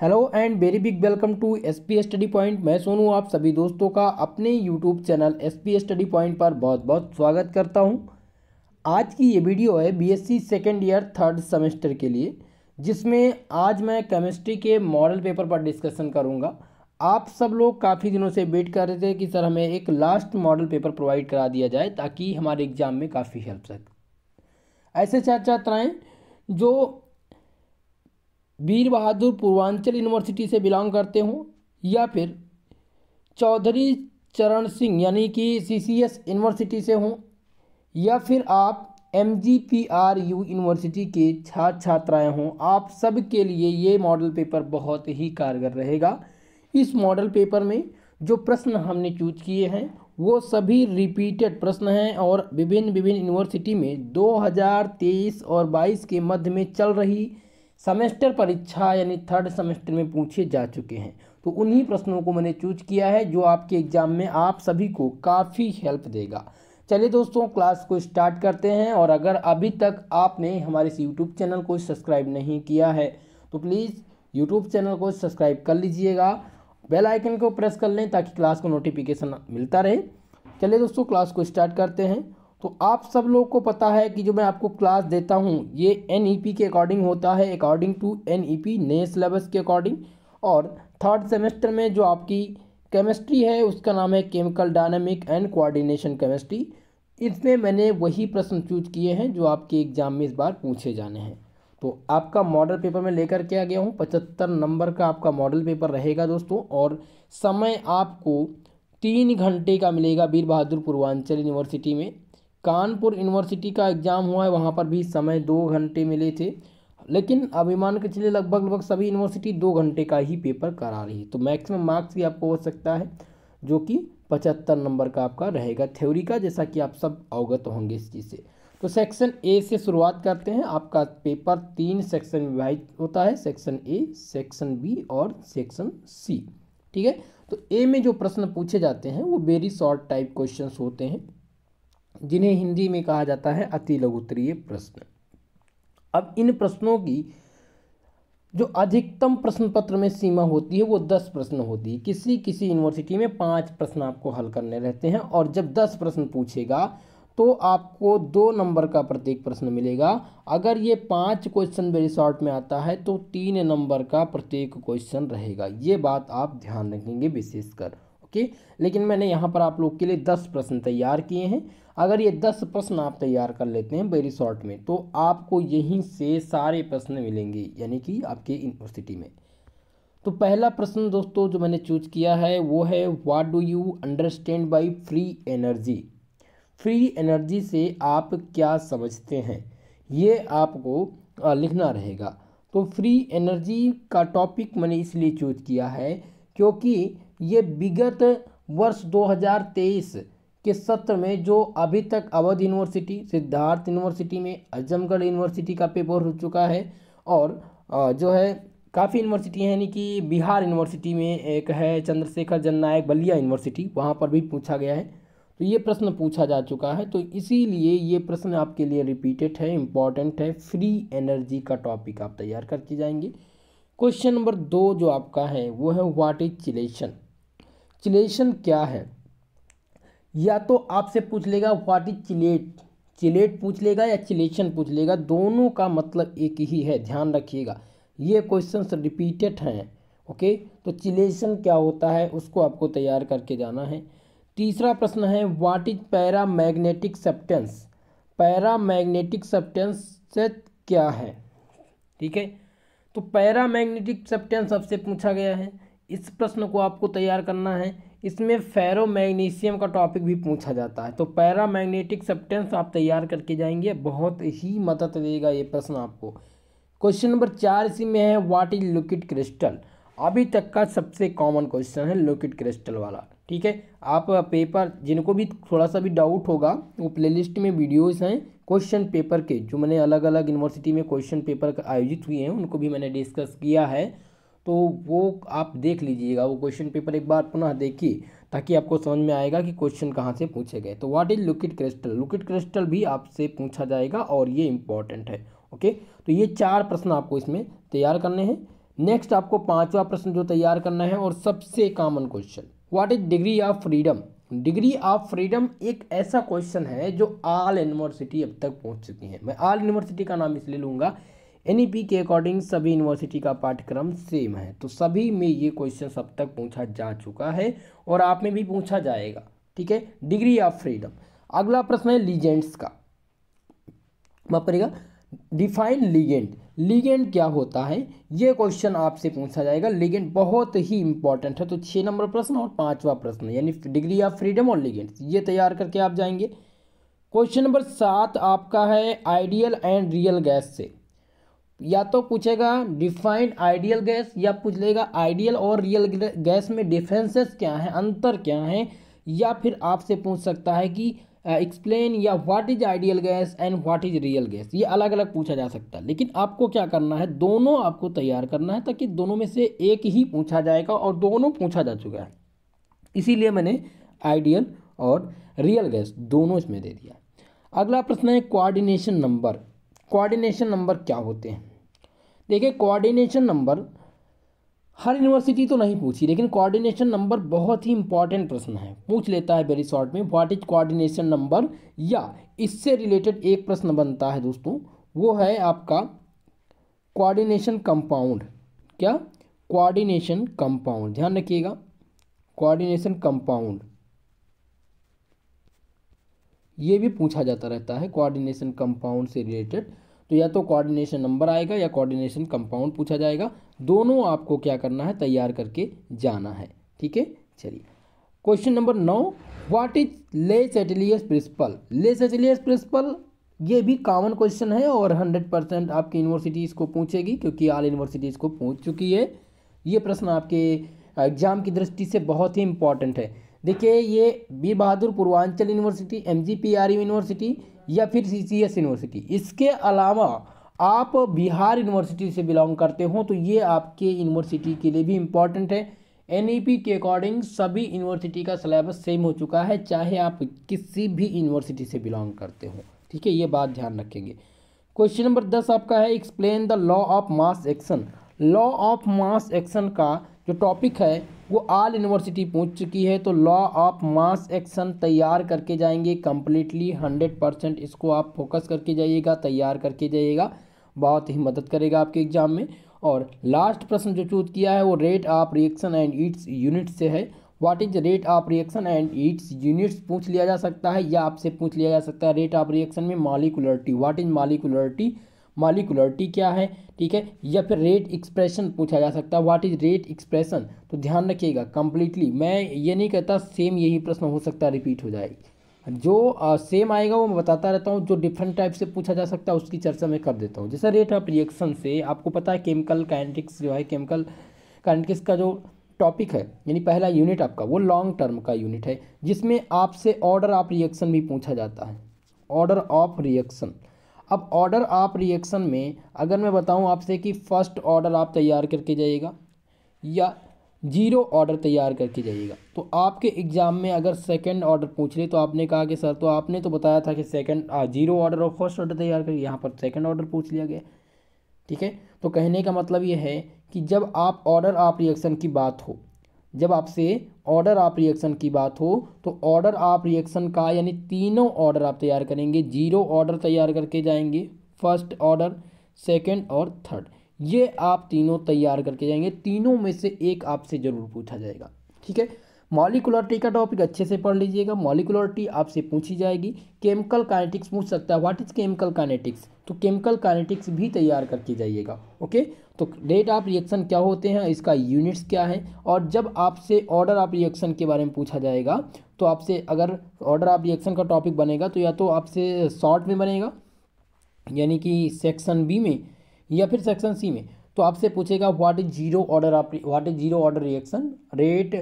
hello and very big welcome to S P study point मैं सोनू आप सभी दोस्तों का अपने YouTube channel S P study point पर बहुत बहुत स्वागत करता हूं आज की ये वीडियो है BSc second year third semester के लिए जिसमें आज मैं केमिस्ट्री के मॉडल पेपर पर डिस्कशन करूंगा आप सब लोग काफ़ी दिनों से वेट कर रहे थे कि सर हमें एक लास्ट मॉडल पेपर प्रोवाइड करा दिया जाए ताकि हमारे एग्ज़ाम में काफ़ी हेल्प सके ऐसे छात्र छात्राएँ जो वीर बहादुर पूर्वांचल यूनिवर्सिटी से बिलोंग करते हों या फिर चौधरी चरण सिंह यानी कि सी सी एस यूनिवर्सिटी से हों या फिर आप M G P R U university के छात्र छात्राएं हों आप सब के लिए ये मॉडल पेपर बहुत ही कारगर रहेगा इस मॉडल पेपर में जो प्रश्न हमने चूज किए हैं वो सभी रिपीटेड प्रश्न हैं और विभिन्न विभिन्न यूनिवर्सिटी में 2023 और 22 के मध्य में चल रही सेमेस्टर परीक्षा यानी थर्ड सेमेस्टर में पूछे जा चुके हैं तो उन्हीं प्रश्नों को मैंने चूज किया है जो आपके एग्ज़ाम में आप सभी को काफ़ी हेल्प देगा चलिए दोस्तों क्लास को स्टार्ट करते हैं और अगर अभी तक आपने हमारे इस यूट्यूब चैनल को सब्सक्राइब नहीं किया है तो प्लीज़ यूट्यूब चैनल को सब्सक्राइब कर लीजिएगा बेल आइकन को प्रेस कर लें ताकि क्लास को नोटिफिकेशन मिलता रहे चलिए दोस्तों क्लास को स्टार्ट करते हैं तो आप सब लोग को पता है कि जो मैं आपको क्लास देता हूँ ये एन e के अकॉर्डिंग होता है according to N E P नए सिलेबस के अकॉर्डिंग और थर्ड सेमेस्टर में जो आपकी केमिस्ट्री है उसका नाम है chemical dynamic and coordination chemistry इसमें मैंने वही प्रश्न चूज किए हैं जो आपके एग्ज़ाम में इस बार पूछे जाने हैं तो आपका मॉडल पेपर में लेकर के आ गया हूँ पचहत्तर नंबर का आपका मॉडल पेपर रहेगा दोस्तों और समय आपको तीन घंटे का मिलेगा वीर बहादुर पूर्वांचल यूनिवर्सिटी में कानपुर यूनिवर्सिटी का एग्ज़ाम हुआ है वहाँ पर भी समय दो घंटे मिले थे लेकिन अभिमान मान के चलिए लगभग लगभग सभी यूनिवर्सिटी दो घंटे का ही पेपर करा रही है तो मैक्सिमम मार्क्स भी आपको हो सकता है जो कि पचहत्तर नंबर का आपका रहेगा थ्योरी का जैसा कि आप सब अवगत होंगे इस चीज़ से तो सेक्शन ए से शुरुआत करते हैं आपका पेपर तीन सेक्शन में विभाजित होता है सेक्शन ए सेक्शन बी और सेक्शन सी ठीक है तो ए में जो प्रश्न पूछे जाते हैं वो वेरी शॉर्ट टाइप क्वेश्चंस होते हैं जिन्हें हिंदी में कहा जाता है अति लघुतरीय प्रश्न अब इन प्रश्नों की जो अधिकतम प्रश्न पत्र में सीमा होती है वो दस प्रश्न होती है किसी किसी यूनिवर्सिटी में पाँच प्रश्न आपको हल करने रहते हैं और जब दस प्रश्न पूछेगा तो आपको दो नंबर का प्रत्येक प्रश्न मिलेगा अगर ये पांच क्वेश्चन वेरी शॉर्ट में आता है तो तीन नंबर का प्रत्येक क्वेश्चन रहेगा ये बात आप ध्यान रखेंगे विशेषकर ओके लेकिन मैंने यहाँ पर आप लोग के लिए दस प्रश्न तैयार किए हैं अगर ये दस प्रश्न आप तैयार कर लेते हैं वेरी शॉर्ट में तो आपको यहीं से सारे प्रश्न मिलेंगे यानी कि आपके यूनिवर्सिटी में तो पहला प्रश्न दोस्तों जो मैंने चूज किया है वो है what do you understand by free energy free energy से आप क्या समझते हैं ये आपको लिखना रहेगा तो फ्री एनर्जी का टॉपिक मैंने इसलिए चूज किया है क्योंकि ये विगत वर्ष 2023 के सत्र में जो अभी तक अवध यूनिवर्सिटी सिद्धार्थ यूनिवर्सिटी में आजमगढ़ यूनिवर्सिटी का पेपर हो चुका है और जो है काफ़ी यूनिवर्सिटी है यानी कि बिहार यूनिवर्सिटी में एक है चंद्रशेखर जननायक बलिया यूनिवर्सिटी वहाँ पर भी पूछा गया है तो ये प्रश्न पूछा जा चुका है तो इसीलिए ये प्रश्न आपके लिए रिपीटेड है इम्पॉर्टेंट है फ्री एनर्जी का टॉपिक आप तैयार करके जाएंगे क्वेश्चन नंबर दो जो आपका है वो है व्हाट इज चिलेशन चिलेशन क्या है या तो आपसे पूछ लेगा व्हाट इज चिलेट चिलेट पूछ लेगा या चिलेशन पूछ लेगा दोनों का मतलब एक ही है ध्यान रखिएगा ये क्वेश्चन रिपीटेड हैं ओके तो चिलेशन क्या होता है उसको आपको तैयार करके जाना है तीसरा प्रश्न है what is paramagnetic paramagnetic paramagnetic से क्या है ठीक है तो पैरा मैग्नेटिक सब्टेंस आपसे पूछा गया है इस प्रश्न को आपको तैयार करना है इसमें फेरो मैग्नीशियम का टॉपिक भी पूछा जाता है तो पैरा मैग्नेटिक आप तैयार करके जाएंगे बहुत ही मदद देगा ये प्रश्न आपको क्वेश्चन नंबर चार इसी में है व्हाट इज लुकिड क्रिस्टल अभी तक का सबसे कॉमन क्वेश्चन है लुकिड क्रिस्टल वाला ठीक है आप पेपर जिनको भी थोड़ा सा भी डाउट होगा वो लिस्ट में वीडियोज़ हैं क्वेश्चन पेपर के जो मैंने अलग अलग यूनिवर्सिटी में क्वेश्चन पेपर आयोजित हुए हैं उनको भी मैंने डिस्कस किया है तो वो आप देख लीजिएगा वो क्वेश्चन पेपर एक बार पुनः देखिए ताकि आपको समझ में आएगा कि क्वेश्चन कहाँ से पूछे गए तो what is liquid crystal liquid crystal भी आपसे पूछा जाएगा और ये इंपॉर्टेंट है ओके तो ये चार प्रश्न आपको इसमें तैयार करने हैं नेक्स्ट आपको पांचवा प्रश्न जो तैयार करना है और सबसे common question what is degree of freedom degree of freedom एक ऐसा क्वेश्चन है जो आल यूनिवर्सिटी अब तक पहुंच चुकी है मैं आल यूनिवर्सिटी का नाम इसलिए लूँगा एन e के अकॉर्डिंग सभी यूनिवर्सिटी का पाठ्यक्रम सेम है तो सभी में ये क्वेश्चन अब तक पूछा जा चुका है और आप में भी पूछा जाएगा ठीक है डिग्री ऑफ फ्रीडम अगला प्रश्न है लीजेंड्स का माफ करेगा डिफाइन लीगेंड लीगेंड क्या होता है ये क्वेश्चन आपसे पूछा जाएगा लीगेंड बहुत ही इंपॉर्टेंट है तो छः नंबर प्रश्न और पांचवा प्रश्न यानी डिग्री ऑफ फ्रीडम और लीगेंड ये तैयार करके आप जाएंगे क्वेश्चन नंबर सात आपका है आइडियल एंड रियल गैस से या तो पूछेगा डिफाइंड आइडियल गैस या पूछ लेगा आइडियल और रियल गैस में डिफरेंसेस क्या हैं अंतर क्या हैं या फिर आपसे पूछ सकता है कि एक्सप्लेन या what is ideal gas and what is real gas ये अलग अलग पूछा जा सकता है लेकिन आपको क्या करना है दोनों आपको तैयार करना है ताकि दोनों में से एक ही पूछा जाएगा और दोनों पूछा जा चुका है इसीलिए मैंने आइडियल और रियल गैस दोनों इसमें दे दिया अगला प्रश्न है कोऑर्डिनेशन नंबर कोऑर्डिनेशन नंबर क्या होते हैं देखिए कोऑर्डिनेशन नंबर हर यूनिवर्सिटी तो नहीं पूछी लेकिन कोऑर्डिनेशन नंबर बहुत ही इंपॉर्टेंट प्रश्न है पूछ लेता है वेरी शॉर्ट में व्हाट इज कोऑर्डिनेशन नंबर या इससे रिलेटेड एक प्रश्न बनता है दोस्तों वो है आपका कोऑर्डिनेशन कंपाउंड क्या कोऑर्डिनेशन कंपाउंड ध्यान रखिएगा कोऑर्डिनेशन कंपाउंड ये भी पूछा जाता रहता है कोऑर्डिनेशन कंपाउंड से रिलेटेड तो या तो कोऑर्डिनेशन नंबर आएगा या कोऑर्डिनेशन कंपाउंड पूछा जाएगा दोनों आपको क्या करना है तैयार करके जाना है ठीक है चलिए क्वेश्चन नंबर नौ what is Le Chatelier's principal ले सेटेलियस प्रिंसिपल ये भी कॉमन क्वेश्चन है और हंड्रेड परसेंट आपकी यूनिवर्सिटी इसको पूछेगी क्योंकि आल यूनिवर्सिटी इसको पूछ चुकी है ये प्रश्न आपके एग्जाम की दृष्टि से बहुत ही इंपॉर्टेंट है देखिए ये B Bahadur Purvanchal university M university या फिर सी सी एस यूनिवर्सिटी इसके अलावा आप बिहार यूनिवर्सिटी से बिलोंग करते हो तो ये आपके यूनिवर्सिटी के लिए भी इम्पॉर्टेंट है एन e के अकॉर्डिंग सभी यूनिवर्सिटी का सिलेबस सेम हो चुका है चाहे आप किसी भी यूनिवर्सिटी से बिलोंग करते हो ठीक है ये बात ध्यान रखेंगे क्वेश्चन नंबर दस आपका है explain the law of mass action law of mass action का जो टॉपिक है वो आल यूनिवर्सिटी पूछ चुकी है तो लॉ ऑफ मास एक्शन तैयार करके जाएंगे कम्प्लीटली हंड्रेड परसेंट इसको आप फोकस करके जाइएगा तैयार करके जाइएगा बहुत ही मदद करेगा आपके एग्जाम में और लास्ट प्रश्न जो चूज किया है वो rate of reaction and its unit से है what is rate of reaction and its units पूछ लिया जा सकता है या आपसे पूछ लिया जा सकता है रेट ऑफ रिएक्शन में molecularity what is molecularity molecularity क्या है ठीक है या फिर रेट एक्सप्रेशन पूछा जा सकता है व्हाट इज रेट एक्सप्रेशन तो ध्यान रखिएगा कम्प्लीटली मैं ये नहीं कहता सेम यही प्रश्न हो सकता है रिपीट हो जाएगी जो आ, सेम आएगा वो मैं बताता रहता हूँ जो डिफरेंट टाइप से पूछा जा सकता है उसकी चर्चा मैं कर देता हूँ जैसे रेट ऑफ रिएक्शन से आपको पता है केमिकल काइनेटिक्स जो है केमिकल काइनेटिक्स का जो टॉपिक है यानी पहला यूनिट आपका वो लॉन्ग टर्म का यूनिट है जिसमें आपसे ऑर्डर ऑफ रिएक्शन भी पूछा जाता है ऑर्डर ऑफ रिएक्शन अब ऑर्डर आप रिएक्शन में अगर मैं बताऊं आपसे कि फ़र्स्ट ऑर्डर आप तैयार करके जाइएगा या जीरो ऑर्डर तैयार करके जाइएगा तो आपके एग्ज़ाम में अगर सेकंड ऑर्डर पूछ ले तो आपने कहा कि सर तो आपने तो बताया था कि सेकंड जीरो ऑर्डर और फर्स्ट ऑर्डर तैयार करिए यहाँ पर सेकंड ऑर्डर पूछ लिया गया ठीक है तो कहने का मतलब ये है कि जब आप ऑर्डर आप रिएक्शन की बात हो जब आपसे ऑर्डर ऑफ रिएक्शन की बात हो तो ऑर्डर ऑफ रिएक्शन का यानी तीनों ऑर्डर आप तैयार करेंगे जीरो ऑर्डर तैयार करके जाएंगे फर्स्ट ऑर्डर सेकंड और थर्ड ये आप तीनों तैयार करके जाएंगे तीनों में से एक आपसे ज़रूर पूछा जाएगा ठीक है मॉलिकुलरिटी का टॉपिक अच्छे से पढ़ लीजिएगा मॉलिकुलरिटी आपसे पूछी जाएगी केमिकल काइनेटिक्स पूछ सकता है व्हाट इज केमिकल काइनेटिक्स तो केमिकल काइनेटिक्स भी तैयार करके जाइएगा ओके तो रेट ऑफ रिएक्शन क्या होते हैं इसका यूनिट्स क्या है और जब आपसे ऑर्डर ऑफ रिएक्शन के बारे में पूछा जाएगा तो आपसे अगर ऑर्डर ऑफ रिएक्शन का टॉपिक बनेगा तो या तो आपसे शॉर्ट में बनेगा यानी कि सेक्शन बी में या फिर सेक्शन सी में तो आपसे पूछेगा what is zero order of what is zero order reaction rate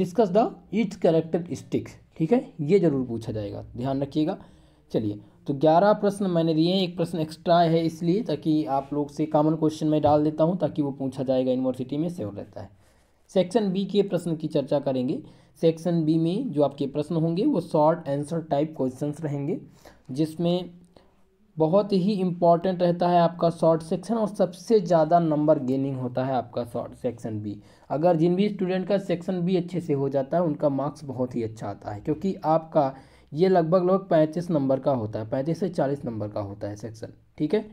discuss the its characteristics ठीक है ये ज़रूर पूछा जाएगा ध्यान रखिएगा चलिए तो ग्यारह प्रश्न मैंने दिए हैं एक प्रश्न एक्स्ट्रा है इसलिए ताकि आप लोग से कॉमन क्वेश्चन मैं डाल देता हूँ ताकि वो पूछा जाएगा यूनिवर्सिटी में सेव रहता है सेक्शन बी के प्रश्न की चर्चा करेंगे सेक्शन बी में जो आपके प्रश्न होंगे वो शॉर्ट आंसर टाइप क्वेश्चंस रहेंगे जिसमें बहुत ही इम्पॉर्टेंट रहता है आपका शॉर्ट सेक्शन और सबसे ज़्यादा नंबर गेनिंग होता है आपका शॉर्ट सेक्शन बी अगर जिन भी स्टूडेंट का सेक्शन बी अच्छे से हो जाता है उनका मार्क्स बहुत ही अच्छा आता है क्योंकि आपका ये लगभग लगभग पैंतीस नंबर का होता है पैंतीस से चालीस नंबर का होता है सेक्शन ठीक है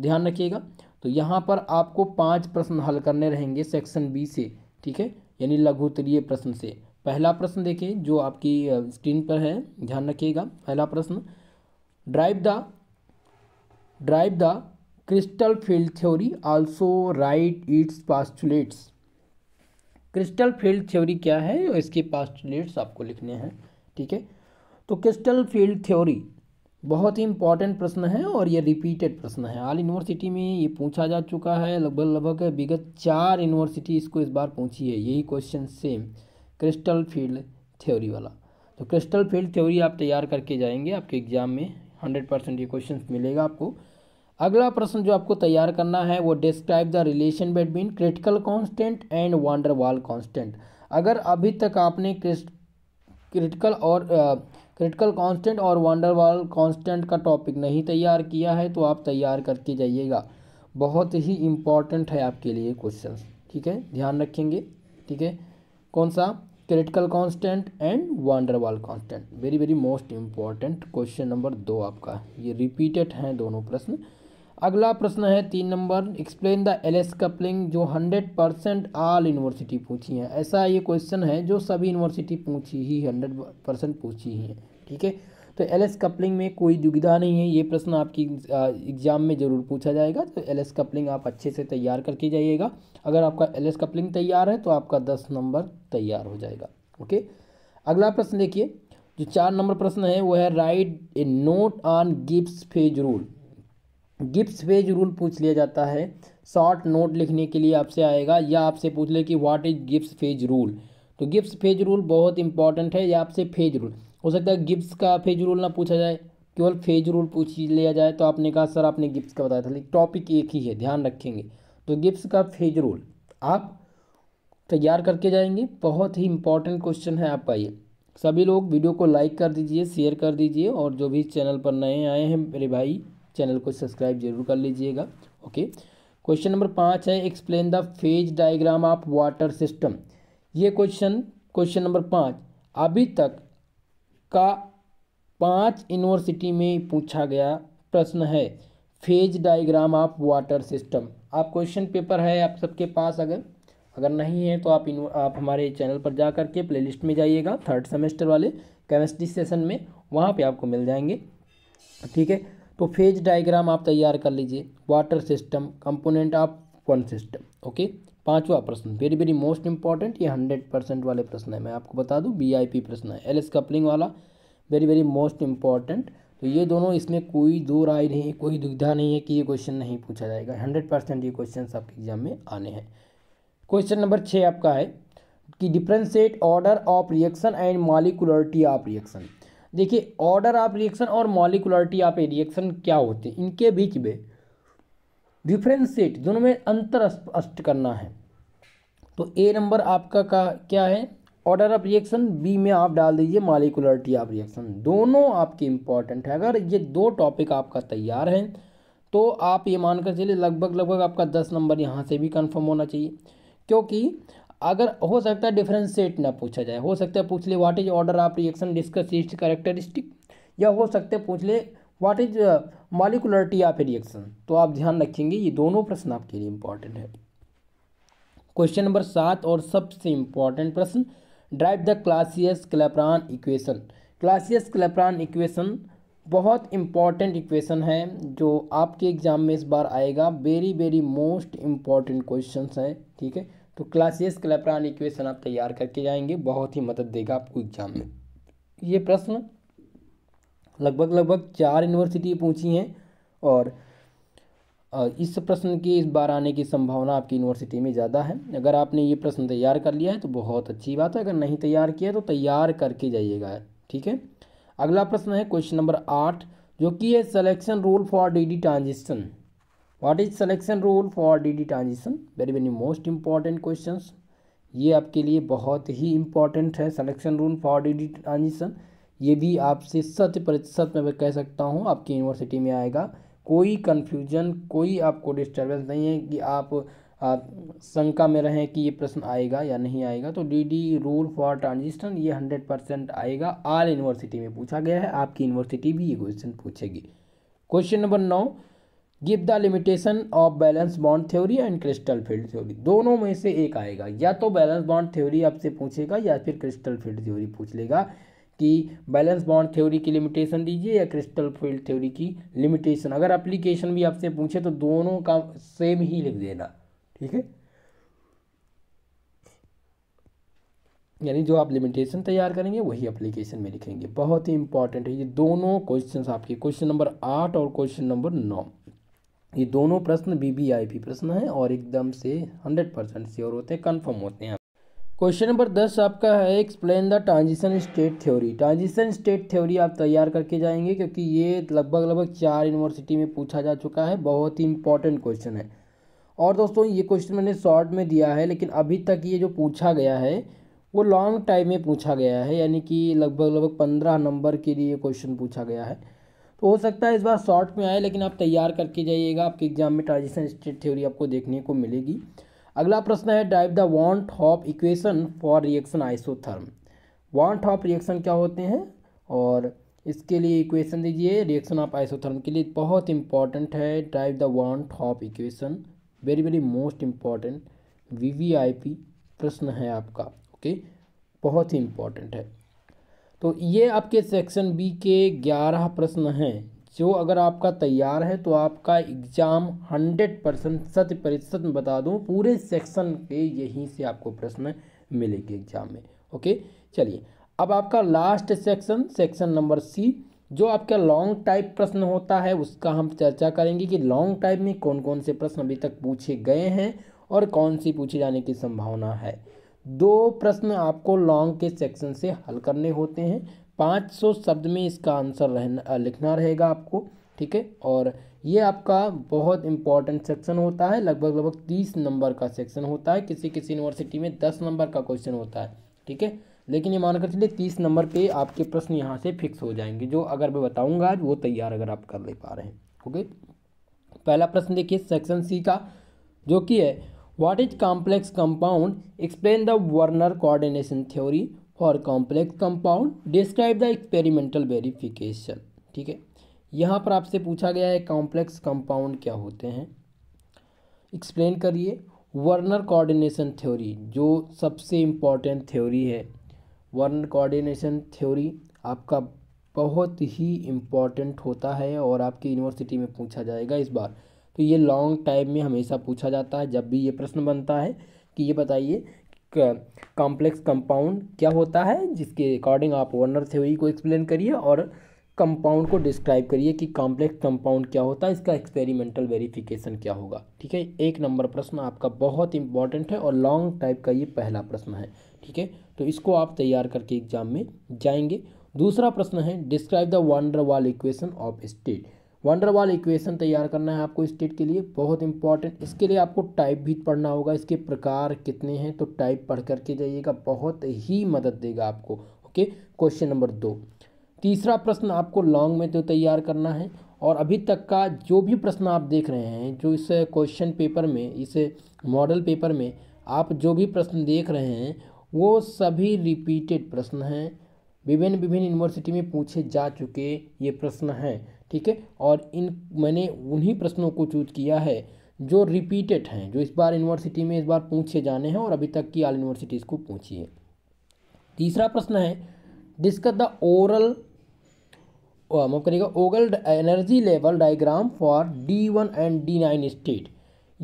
ध्यान रखिएगा तो यहाँ पर आपको पाँच प्रश्न हल करने रहेंगे सेक्शन बी से ठीक है यानी लघुतरीय प्रश्न से पहला प्रश्न देखिए जो आपकी स्क्रीन पर है ध्यान रखिएगा पहला प्रश्न derive the derive the crystal field theory also write its postulates crystal field theory क्या है और इसके पास्टुलेट्स आपको लिखने हैं ठीक है तो क्रिस्टल फील्ड थ्योरी बहुत ही इंपॉर्टेंट प्रश्न है और ये रिपीटेड प्रश्न है आल यूनिवर्सिटी में ये पूछा जा चुका है लगभग लगभग विगत चार यूनिवर्सिटी इसको इस बार पूछी है यही question same crystal field theory वाला तो क्रिस्टल फील्ड थ्योरी आप तैयार करके जाएंगे आपके एग्जाम में हंड्रेड परसेंट ये क्वेश्चन मिलेगा आपको अगला प्रश्न जो आपको तैयार करना है वो describe the relation between critical constant and van der Waals constant अगर अभी तक आपने क्रिटिकल और क्रिटिकल कांस्टेंट और वंडरवाल कांस्टेंट का टॉपिक नहीं तैयार किया है तो आप तैयार करके जाइएगा बहुत ही इम्पॉर्टेंट है आपके लिए क्वेश्चन ठीक है ध्यान रखेंगे ठीक है कौन सा critical constant and van der Waals constant very very most important question number दो आपका ये रिपीटेड हैं दोनों प्रश्न अगला प्रश्न है तीन number explain the L S coupling जो हंड्रेड परसेंट आल यूनिवर्सिटी पूछी है ऐसा ये क्वेश्चन है जो सभी यूनिवर्सिटी पूछी ही हंड्रेड परसेंट पूछी ही है ठीक है तो एल एस कपलिंग में कोई दुविधा नहीं है ये प्रश्न आपकी एग्ज़ाम में ज़रूर पूछा जाएगा तो एल एस कपलिंग आप अच्छे से तैयार करके जाइएगा अगर आपका एल एस कपलिंग तैयार है तो आपका दस नंबर तैयार हो जाएगा ओके अगला प्रश्न देखिए जो चार नंबर प्रश्न है वो है write a note on Gibbs phase rule Gibbs phase rule पूछ लिया जाता है शॉर्ट नोट लिखने के लिए आपसे आएगा या आपसे पूछ ले कि what is Gibbs phase rule तो गिप्स फेज रूल बहुत इंपॉर्टेंट है या आपसे फेज रूल हो सकता है गिप्स का फेज रूल ना पूछा जाए केवल फेज रूल पूछ लिया जाए तो आपने कहा सर आपने गिप्स का बताया था लेकिन टॉपिक एक ही है ध्यान रखेंगे तो गिप्स का फेज रूल आप तैयार करके जाएंगे बहुत ही इंपॉर्टेंट क्वेश्चन है आपका ये सभी लोग वीडियो को लाइक कर दीजिए शेयर कर दीजिए और जो भी चैनल पर नए आए हैं मेरे भाई चैनल को सब्सक्राइब जरूर कर लीजिएगा ओके क्वेश्चन नंबर पाँच है explain the phase diagram of water system ये क्वेश्चन क्वेश्चन नंबर पाँच अभी तक का पांच यूनिवर्सिटी में पूछा गया प्रश्न है phase diagram of water system आप क्वेश्चन पेपर है आप सबके पास अगर अगर नहीं है तो आप इन आप हमारे चैनल पर जा कर के प्लेलिस्ट में जाइएगा थर्ड सेमेस्टर वाले केमिस्ट्री सेशन में वहाँ पे आपको मिल जाएंगे ठीक है तो फेज डायग्राम आप तैयार कर लीजिए water system component of one system okay पांचवा प्रश्न वेरी वेरी मोस्ट इंपॉर्टेंट ये हंड्रेड परसेंट वाले प्रश्न है मैं आपको बता दूं बीआईपी प्रश्न है एलएस कपलिंग वाला वेरी वेरी मोस्ट इंपॉर्टेंट तो ये दोनों इसमें कोई दो राय नहीं है कोई दुविधा नहीं है कि ये क्वेश्चन नहीं पूछा जाएगा हंड्रेड परसेंट ये क्वेश्चन आपके एग्जाम में आने हैं क्वेश्चन नंबर छः आपका है कि differentiate order of reaction and molecularity of reaction देखिए ऑर्डर ऑफ रिएक्शन और मॉलिकुलरिटी ऑफ रिएक्शन क्या होते हैं इनके बीच में डिफ्रेंशिएट दोनों में अंतर स्पष्ट करना है तो ए नंबर आपका का क्या है ऑर्डर ऑफ रिएक्शन बी में आप डाल दीजिए मालिकुलरिटी ऑफ रिएक्शन दोनों आपके इम्पॉर्टेंट है अगर ये दो टॉपिक आपका तैयार है तो आप ये मानकर चलिए लगभग लगभग आपका दस नंबर यहाँ से भी कन्फर्म होना चाहिए क्योंकि अगर हो सकता है डिफ्रेंशिएट ना पूछा जाए हो सकता है पूछ ले what is order of reaction discuss is characteristic या हो सकता है पूछ ले what is molecularity of a reaction तो आप ध्यान रखेंगे ये दोनों प्रश्न आपके लिए इंपॉर्टेंट है क्वेश्चन नंबर सात और सबसे इंपॉर्टेंट प्रश्न derive the Clausius Clapeyron equation Clausius Clapeyron equation बहुत इम्पॉर्टेंट इक्वेशन है जो आपके एग्ज़ाम में इस बार आएगा very very most important question है ठीक है तो क्लासियस क्लेप्रान इक्वेशन आप तैयार करके जाएंगे बहुत ही मदद देगा आपको एग्ज़ाम में ये प्रश्न लगभग लगभग चार यूनिवर्सिटी पूछी हैं और इस प्रश्न के इस बार आने की संभावना आपकी यूनिवर्सिटी में ज़्यादा है अगर आपने ये प्रश्न तैयार कर लिया है तो बहुत अच्छी बात है अगर नहीं तैयार किया तो तैयार करके जाइएगा ठीक है अगला प्रश्न है क्वेश्चन नंबर आठ जो कि है selection rule for D transition what is selection rule for D transition very very most important question ये आपके लिए बहुत ही इंपॉर्टेंट है selection rule for D transition ये भी आपसे शत प्रतिशत मैं कह सकता हूँ आपकी यूनिवर्सिटी में आएगा कोई कन्फ्यूजन कोई आपको डिस्टर्बेंस नहीं है कि आप आप शंका में रहें कि ये प्रश्न आएगा या नहीं आएगा तो D D rule for transition ये हंड्रेड परसेंट आएगा आल यूनिवर्सिटी में पूछा गया है आपकी यूनिवर्सिटी भी ये क्वेश्चन पूछेगी क्वेश्चन नंबर नौ give the limitation of valence bond theory and crystal field theory दोनों में से एक आएगा या तो बैलेंस बॉन्ड थ्योरी आपसे पूछेगा या फिर क्रिस्टल फील्ड थ्योरी पूछ लेगा की बैलेंस बॉन्ड थ्योरी की लिमिटेशन दीजिए या क्रिस्टल फील्ड थ्योरी की लिमिटेशन अगर एप्लीकेशन भी आपसे पूछे तो दोनों का सेम ही लिख देना ठीक है यानी जो आप लिमिटेशन तैयार करेंगे वही एप्लीकेशन में लिखेंगे बहुत ही इंपॉर्टेंट है ये दोनों क्वेश्चन आपके क्वेश्चन नंबर आठ और क्वेश्चन नंबर नौ ये दोनों प्रश्न बी प्रश्न है और एकदम से हंड्रेड परसेंट श्योर होते हैं कन्फर्म होते हैं क्वेश्चन नंबर दस आपका है explain the transition state theory transition state theory आप तैयार करके जाएंगे क्योंकि ये लगभग लगभग चार यूनिवर्सिटी में पूछा जा चुका है बहुत ही इंपॉर्टेंट क्वेश्चन है और दोस्तों ये क्वेश्चन मैंने शॉर्ट में दिया है लेकिन अभी तक ये जो पूछा गया है वो लॉन्ग टाइम में पूछा गया है यानी कि लगभग लगभग पंद्रह नंबर के लिए क्वेश्चन पूछा गया है तो हो सकता है इस बार शॉर्ट में आए लेकिन आप तैयार करके जाइएगा आपके एग्ज़ाम में ट्रांजिशन स्टेट थ्योरी आपको देखने को मिलेगी अगला प्रश्न है type the van't Hoff equation for reaction isotherm van't Hoff reaction क्या होते हैं और इसके लिए इक्वेशन दीजिए रिएक्शन ऑफ आइसोथर्म के लिए बहुत इंपॉर्टेंट है type the van't Hoff equation very very most important V प्रश्न है आपका ओके बहुत ही इम्पॉर्टेंट है तो ये आपके सेक्शन बी के ग्यारह प्रश्न हैं जो अगर आपका तैयार है तो आपका एग्ज़ाम हंड्रेड परसेंट शत प्रतिशत में बता दूँ पूरे सेक्शन के यहीं से आपको प्रश्न मिलेंगे एग्ज़ाम में ओके चलिए अब आपका last section section number C जो आपका लॉन्ग टाइप प्रश्न होता है उसका हम चर्चा करेंगे कि लॉन्ग टाइप में कौन कौन से प्रश्न अभी तक पूछे गए हैं और कौन सी पूछे जाने की संभावना है दो प्रश्न आपको लॉन्ग के सेक्शन से हल करने होते हैं पाँच सौ शब्द में इसका आंसर रहना लिखना रहेगा आपको ठीक है और ये आपका बहुत इंपॉर्टेंट सेक्शन होता है लगभग लगभग तीस नंबर का सेक्शन होता है किसी किसी यूनिवर्सिटी में दस नंबर का क्वेश्चन होता है ठीक है लेकिन ये मानकर चलिए तीस नंबर पे आपके प्रश्न यहाँ से फिक्स हो जाएंगे जो अगर मैं बताऊँगा आज वो तैयार अगर आप कर ले पा रहे हैं ओके पहला प्रश्न देखिए सेक्शन सी का जो कि है what is complex compound explain the Werner coordination theory और complex compound describe the experimental verification ठीक है यहाँ पर आपसे पूछा गया है कॉम्प्लेक्स कंपाउंड क्या होते हैं एक्सप्लेन करिए वर्नर कोऑर्डिनेशन थ्योरी जो सबसे इम्पॉर्टेंट थ्योरी है वर्नर कोऑर्डिनेशन थ्योरी आपका बहुत ही इम्पॉर्टेंट होता है और आपकी यूनिवर्सिटी में पूछा जाएगा इस बार तो ये लॉन्ग टाइम में हमेशा पूछा जाता है जब भी ये प्रश्न बनता है कि ये बताइए कॉम्प्लेक्स कंपाउंड क्या होता है जिसके अकॉर्डिंग आप वर्नर थ्योरी को एक्सप्लेन करिए और कंपाउंड को डिस्क्राइब करिए कि कॉम्प्लेक्स कंपाउंड क्या होता है इसका एक्सपेरिमेंटल वेरिफिकेशन क्या होगा ठीक है एक नंबर प्रश्न आपका बहुत इंपॉर्टेंट है और लॉन्ग टाइप का ये पहला प्रश्न है ठीक है तो इसको आप तैयार करके एग्जाम में जाएंगे दूसरा प्रश्न है describe the van der Waals equation of state van der Waals equation तैयार करना है आपको स्टेट के लिए बहुत इंपॉर्टेंट इसके लिए आपको टाइप भी पढ़ना होगा इसके प्रकार कितने हैं तो टाइप पढ़ करके जाइएगा बहुत ही मदद देगा आपको ओके क्वेश्चन नंबर दो तीसरा प्रश्न आपको लॉन्ग में तो तैयार करना है और अभी तक का जो भी प्रश्न आप देख रहे हैं जो इस क्वेश्चन पेपर में इस मॉडल पेपर में आप जो भी प्रश्न देख रहे हैं वो सभी रिपीटेड प्रश्न हैं विभिन्न विभिन्न यूनिवर्सिटी में पूछे जा चुके ये प्रश्न हैं ठीक है और इन मैंने उन्हीं प्रश्नों को चूज किया है जो रिपीटेड हैं जो इस बार यूनिवर्सिटी में इस बार पूछे जाने हैं और अभी तक की आल यूनिवर्सिटीज़ को पूछी है तीसरा प्रश्न है डिस्कस द ओरल माफ करिएगा ओगल energy level diagram for D one and D nine state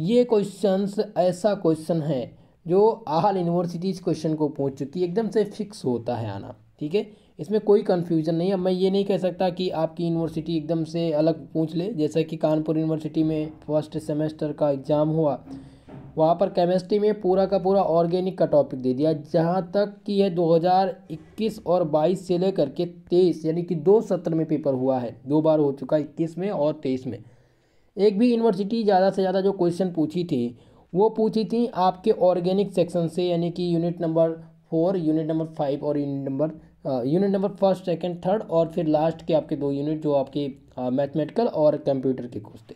ये क्वेश्चन ऐसा क्वेश्चन है जो आल यूनिवर्सिटीज़ क्वेश्चन को पूछ चुकी है एकदम से फिक्स होता है आना ठीक है इसमें कोई कन्फ्यूजन नहीं अब मैं ये नहीं कह सकता कि आपकी यूनिवर्सिटी एकदम से अलग पूछ ले जैसा कि कानपुर यूनिवर्सिटी में फर्स्ट सेमेस्टर का एग्ज़ाम हुआ वहाँ पर केमिस्ट्री में पूरा का पूरा ऑर्गेनिक का टॉपिक दे दिया जहाँ तक कि यह 2021 और 22 से लेकर के 23 यानी कि दो सत्र में पेपर हुआ है दो बार हो चुका 21 में और 23 में एक भी यूनिवर्सिटी ज़्यादा से ज़्यादा जो क्वेश्चन पूछी थी वो पूछी थी आपके ऑर्गेनिक सेक्शन से यानी कि unit number four unit number five और unit number unit number first second third और फिर लास्ट के आपके दो यूनिट जो आपके मैथमेटिकल और कंप्यूटर के कोर्स थे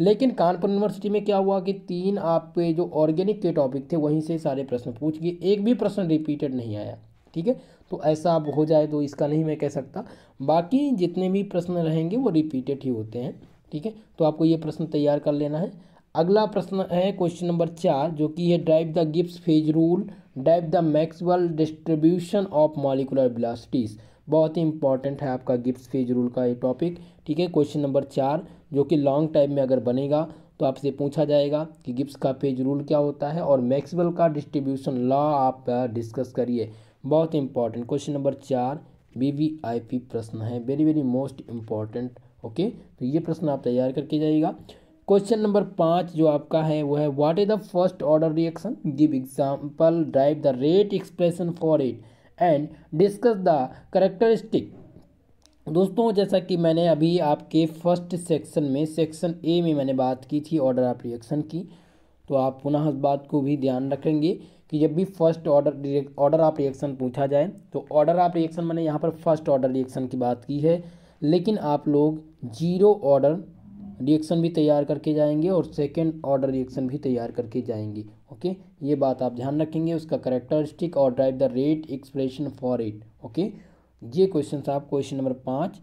लेकिन कानपुर यूनिवर्सिटी में क्या हुआ कि तीन आपके जो ऑर्गेनिक के टॉपिक थे वहीं से सारे प्रश्न पूछ गए एक भी प्रश्न रिपीटेड नहीं आया ठीक है तो ऐसा अब हो जाए तो इसका नहीं मैं कह सकता बाकी जितने भी प्रश्न रहेंगे वो रिपीटेड ही होते हैं ठीक है तो आपको ये प्रश्न तैयार कर लेना है अगला प्रश्न है क्वेश्चन नंबर चार जो कि है derive the Gibbs phase rule derive the Maxwell distribution of molecular velocities बहुत ही इंपॉर्टेंट है आपका गिप्स फेज रूल का ये टॉपिक ठीक है क्वेश्चन नंबर चार जो कि लॉन्ग टाइम में अगर बनेगा तो आपसे पूछा जाएगा कि गिप्स का फेज रूल क्या होता है और मैक्सवेल का डिस्ट्रीब्यूशन लॉ आप डिस्कस करिए बहुत इंपॉर्टेंट क्वेश्चन नंबर चार वी प्रश्न है very very most important okay तो ये प्रश्न आप तैयार करके जाइएगा क्वेश्चन नंबर पाँच जो आपका है वो है what is the first order reaction give example derive the rate expression for it and discuss the characteristic दोस्तों जैसा कि मैंने अभी आपके फर्स्ट सेक्शन में सेक्शन ए में मैंने बात की थी ऑर्डर ऑफ रिएक्शन की तो आप पुनः इस बात को भी ध्यान रखेंगे कि जब भी first order order of reaction पूछा जाए तो ऑर्डर ऑफ रिएक्शन मैंने यहाँ पर फर्स्ट ऑर्डर रिएक्शन की बात की है लेकिन आप लोग जीरो ऑर्डर रिएक्शन भी तैयार करके जाएंगे और सेकेंड ऑर्डर रिएक्शन भी तैयार करके जाएंगे ओके ये बात आप ध्यान रखेंगे उसका करेक्टरिस्टिक और derive the rate expression for it okay ये क्वेश्चन आप क्वेश्चन नंबर पाँच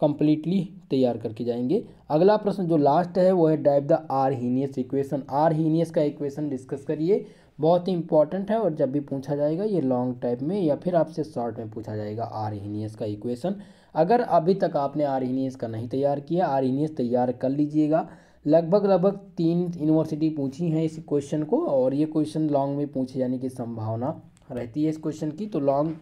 कंप्लीटली तैयार करके जाएंगे अगला प्रश्न जो लास्ट है वो है derive the Arrhenius equation Arrhenius का इक्वेशन डिस्कस करिए बहुत ही इंपॉर्टेंट है और जब भी पूछा जाएगा ये लॉन्ग टाइप में या फिर आपसे शॉर्ट में पूछा जाएगा आर हीनियस का इक्वेशन अगर अभी तक आपने एस का नहीं तैयार किया एस तैयार कर लीजिएगा लगभग लगभग तीन यूनिवर्सिटी पूछी हैं इस क्वेश्चन को और ये क्वेश्चन लॉन्ग में पूछे जाने की संभावना रहती है इस क्वेश्चन की तो लॉन्ग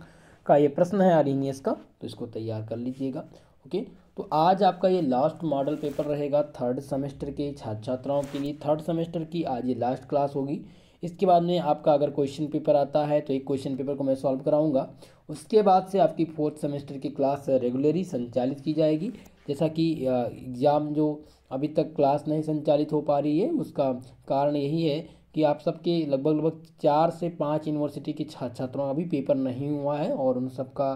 का ये प्रश्न है एस का तो इसको तैयार कर लीजिएगा ओके तो आज आपका ये लास्ट मॉडल पेपर रहेगा थर्ड सेमेस्टर के छात्र छात्राओं के लिए थर्ड सेमेस्टर की आज ये लास्ट क्लास होगी इसके बाद में आपका अगर क्वेश्चन पेपर आता है तो एक क्वेश्चन पेपर को मैं सॉल्व कराऊंगा उसके बाद से आपकी फोर्थ सेमेस्टर की क्लास रेगुलरली संचालित की जाएगी जैसा कि एग्ज़ाम जो अभी तक क्लास नहीं संचालित हो पा रही है उसका कारण यही है कि आप सबके लगभग लगभग चार से पाँच यूनिवर्सिटी के छात्र छात्रों का भी पेपर नहीं हुआ है और उन सबका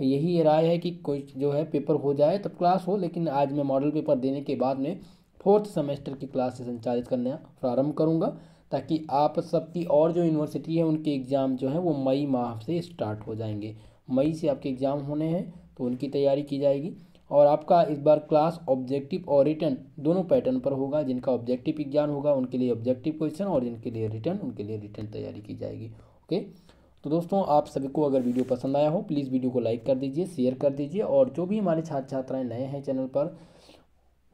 यही राय है कि कोई जो है पेपर हो जाए तब क्लास हो लेकिन आज मैं मॉडल पेपर देने के बाद में फोर्थ सेमेस्टर की क्लास से संचालित करना प्रारंभ करूँगा ताकि आप सबकी और जो यूनिवर्सिटी है उनके एग्ज़ाम जो है वो मई माह से स्टार्ट हो जाएंगे मई से आपके एग्ज़ाम होने हैं तो उनकी तैयारी की जाएगी और आपका इस बार क्लास ऑब्जेक्टिव और रिटर्न दोनों पैटर्न पर होगा जिनका ऑब्जेक्टिव एग्जाम होगा उनके लिए ऑब्जेक्टिव क्वेश्चन और जिनके लिए रिटर्न उनके लिए रिटर्न तैयारी की जाएगी ओके तो दोस्तों आप सभी को अगर वीडियो पसंद आया हो प्लीज़ वीडियो को लाइक कर दीजिए शेयर कर दीजिए और जो भी हमारे छात्र छात्राएँ नए हैं चैनल पर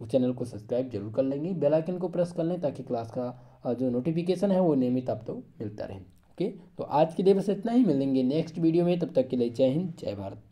उस चैनल को सब्सक्राइब जरूर कर लेंगे बेलाइकन को प्रेस कर लें ताकि क्लास का जो नोटिफिकेशन है वो नियमित आपको तो मिलता रहे ओके तो आज के लिए बस इतना ही मिलेंगे नेक्स्ट वीडियो में तब तक के लिए जय हिंद जय भारत